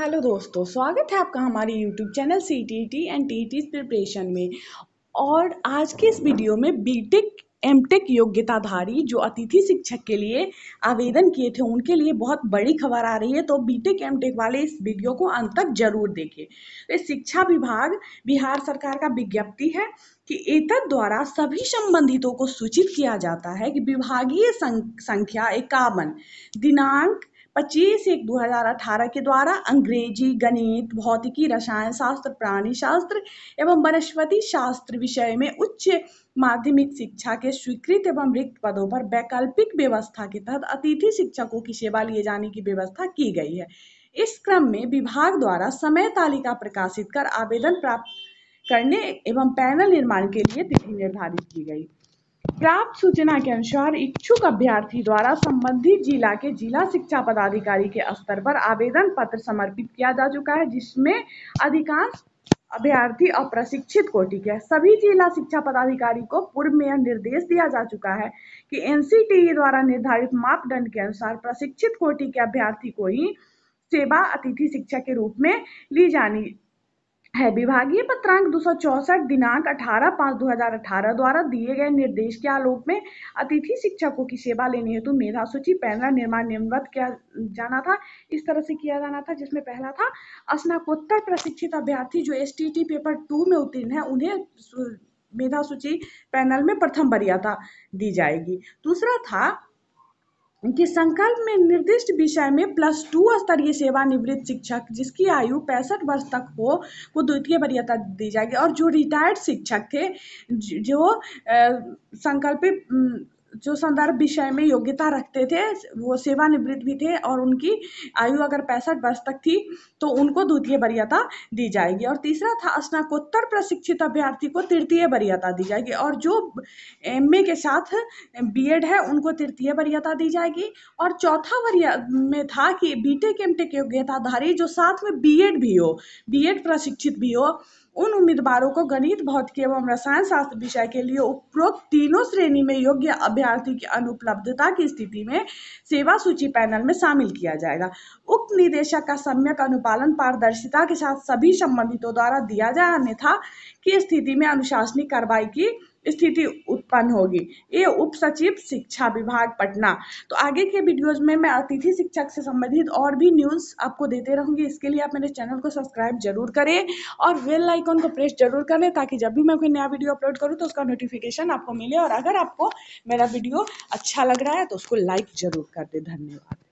hello दोस्तों स्वागत है आपका हमारे YouTube channel C T T and T T preparation में और आज के इस वीडियो में बीटेक एमटेक योग्यताधारी जो अतिथि शिक्षक के लिए आवेदन किए थे उनके लिए बहुत बड़ी खबर आ रही है तो बीटेक एमटेक वाले इस वीडियो को अंत तक जरूर देखें तो शिक्षा विभाग बिहार सरकार का विज्ञप्ति है कि एतद द्वारा सभी संबंधितों को सूचित किया जाता है कि विभागीय संख्या इक्यावन दिनांक पच्चीस एक दो हजार अठारह के द्वारा अंग्रेजी गणित भौतिकी रसायन शास्त्र प्राणी शास्त्र एवं वनस्पति शास्त्र विषय में उच्च माध्यमिक शिक्षा के स्वीकृत एवं रिक्त पदों पर वैकल्पिक व्यवस्था के तहत अतिथि शिक्षकों की सेवा लिए जाने की व्यवस्था की गई है इस क्रम में विभाग द्वारा समय तालिका प्रकाशित कर आवेदन प्राप्त करने एवं पैनल निर्माण के लिए तिथि निर्धारित की गई प्राप्त सूचना के अनुसार इच्छुक अभ्यर्थी द्वारा संबंधित जिला के जिला शिक्षा पदाधिकारी के स्तर पर आवेदन पत्र समर्पित किया जा चुका है जिसमें अधिकांश अभ्यर्थी अप्रशिक्षित कोटि के सभी जिला शिक्षा पदाधिकारी को पूर्व में यह निर्देश दिया जा चुका है कि एनसीटीई द्वारा निर्धारित मापदंड के अनुसार प्रशिक्षित कोटि के अभ्यर्थी को ही सेवा अतिथि शिक्षा के रूप में ली जानी है विभागीय पत्रांक दो दिनांक 18 पाँच 2018 द्वारा दिए गए निर्देश के आलोक में अतिथि शिक्षकों की सेवा लेने हेतु मेधा सूची पैनल निर्माण नियमवत किया जाना था इस तरह से किया जाना था जिसमें पहला था स्नाकोत्तर प्रशिक्षित अभ्यर्थी जो एस पेपर टू में उत्तीर्ण है उन्हें मेधा सूची पैनल में प्रथम वरीयता दी जाएगी दूसरा था कि संकल्प में निर्दिष्ट विषय में प्लस टू स्तरीय सेवानिवृत्त शिक्षक जिसकी आयु पैंसठ वर्ष तक हो वो द्वितीय वरीयता दी जाएगी और जो रिटायर्ड शिक्षक थे जो संकल्पित जो संदर्भ विषय में योग्यता रखते थे वो सेवानिवृत्त भी थे और उनकी आयु अगर पैंसठ वर्ष तक थी तो उनको द्वितीय वरीयता दी जाएगी और तीसरा था स्नाकोत्तर प्रशिक्षित अभ्यर्थी को तृतीय वरीयता दी जाएगी और जो एम के साथ बीएड है उनको तृतीय वरीयता दी जाएगी और चौथा वरीय में था कि बी टेक एम टेक योग्यताधारी जो साथ में बी भी हो बी प्रशिक्षित भी हो उन उम्मीदवारों को गणित भौतिकी एवं रसायन शास्त्र विषय के लिए उपरोक्त तीनों श्रेणी में योग्य अभ्यर्थी की अनुपलब्धता की स्थिति में सेवा सूची पैनल में शामिल किया जाएगा उक्त निदेशक का सम्यक अनुपालन पारदर्शिता के साथ सभी संबंधितों द्वारा दिया जाए अन्यथा की स्थिति में अनुशासनिक कार्रवाई की स्थिति उत्पन्न होगी ये उप सचिव शिक्षा विभाग पटना तो आगे के वीडियोज में मैं अतिथि शिक्षक से संबंधित और भी न्यूज़ आपको देते रहूँगी इसके लिए आप मेरे चैनल को सब्सक्राइब जरूर करें और बेल आइकॉन को प्रेस जरूर करें ताकि जब भी मैं कोई नया वीडियो अपलोड करूँ तो उसका नोटिफिकेशन आपको मिले और अगर आपको मेरा वीडियो अच्छा लग रहा है तो उसको लाइक जरूर कर दें धन्यवाद